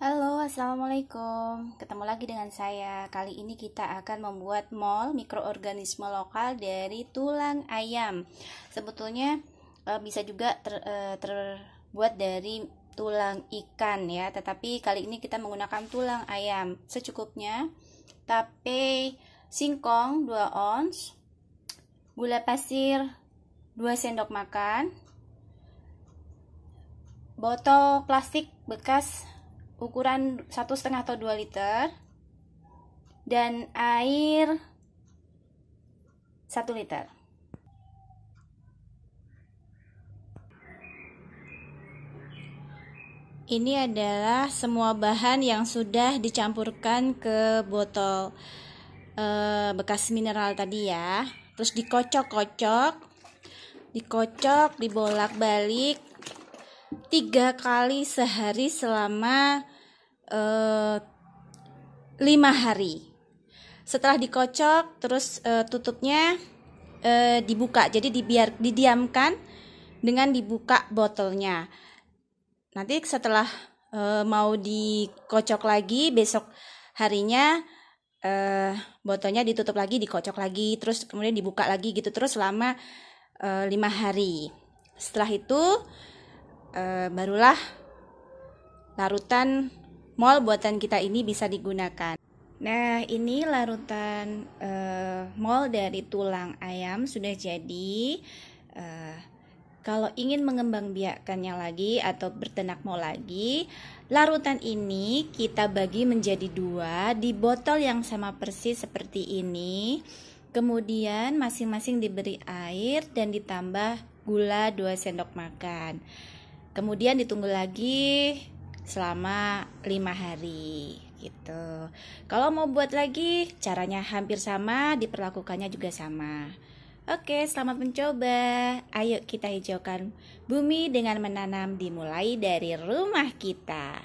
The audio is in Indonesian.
Halo, Assalamualaikum. Ketemu lagi dengan saya. Kali ini kita akan membuat mol mikroorganisme lokal dari tulang ayam. Sebetulnya eh, bisa juga ter, eh, terbuat dari tulang ikan ya, tetapi kali ini kita menggunakan tulang ayam secukupnya. Tape singkong 2 ons, gula pasir 2 sendok makan, botol plastik bekas ukuran satu setengah atau 2 liter dan air 1 liter ini adalah semua bahan yang sudah dicampurkan ke botol e, bekas mineral tadi ya terus dikocok-kocok dikocok dibolak-balik tiga kali sehari selama Eh, lima uh, hari. Setelah dikocok terus uh, tutupnya uh, dibuka. Jadi dibiar didiamkan dengan dibuka botolnya. Nanti setelah uh, mau dikocok lagi besok harinya uh, botolnya ditutup lagi, dikocok lagi, terus kemudian dibuka lagi gitu terus selama lima hari. Setelah itu uh, barulah larutan mall buatan kita ini bisa digunakan. Nah, ini larutan uh, eh, mol dari tulang ayam sudah jadi. Uh, kalau ingin mengembangbiakannya lagi atau bertenak mol lagi, larutan ini kita bagi menjadi dua di botol yang sama persis seperti ini. Kemudian masing-masing diberi air dan ditambah gula 2 sendok makan. Kemudian ditunggu lagi selama lima hari gitu. Kalau mau buat lagi, caranya hampir sama, diperlakukannya juga sama. Oke, selamat mencoba. Ayo kita hijaukan bumi dengan menanam dimulai dari rumah kita.